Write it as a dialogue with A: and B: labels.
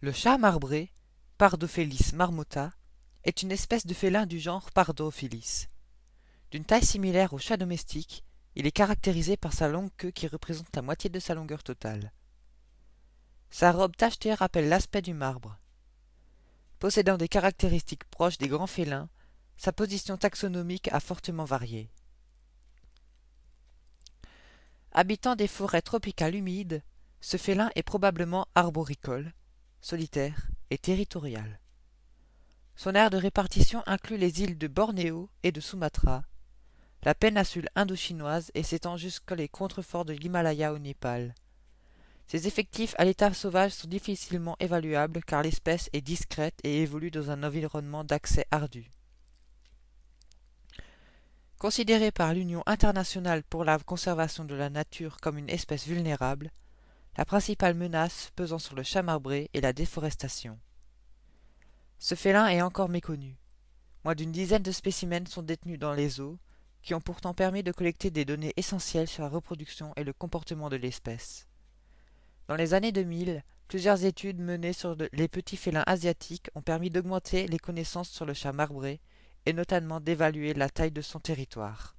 A: Le chat marbré, Pardophilis marmota, est une espèce de félin du genre Pardophilis. D'une taille similaire au chat domestique, il est caractérisé par sa longue queue qui représente la moitié de sa longueur totale. Sa robe tachetée rappelle l'aspect du marbre. Possédant des caractéristiques proches des grands félins, sa position taxonomique a fortement varié. Habitant des forêts tropicales humides, ce félin est probablement arboricole, solitaire et territorial. Son aire de répartition inclut les îles de Bornéo et de Sumatra, la péninsule indochinoise et s'étend jusque les contreforts de l'Himalaya au Népal. Ses effectifs à l'état sauvage sont difficilement évaluables car l'espèce est discrète et évolue dans un environnement d'accès ardu. Considérée par l'Union internationale pour la conservation de la nature comme une espèce vulnérable, la principale menace pesant sur le chat marbré est la déforestation. Ce félin est encore méconnu. Moins d'une dizaine de spécimens sont détenus dans les eaux, qui ont pourtant permis de collecter des données essentielles sur la reproduction et le comportement de l'espèce. Dans les années 2000, plusieurs études menées sur les petits félins asiatiques ont permis d'augmenter les connaissances sur le chat marbré et notamment d'évaluer la taille de son territoire.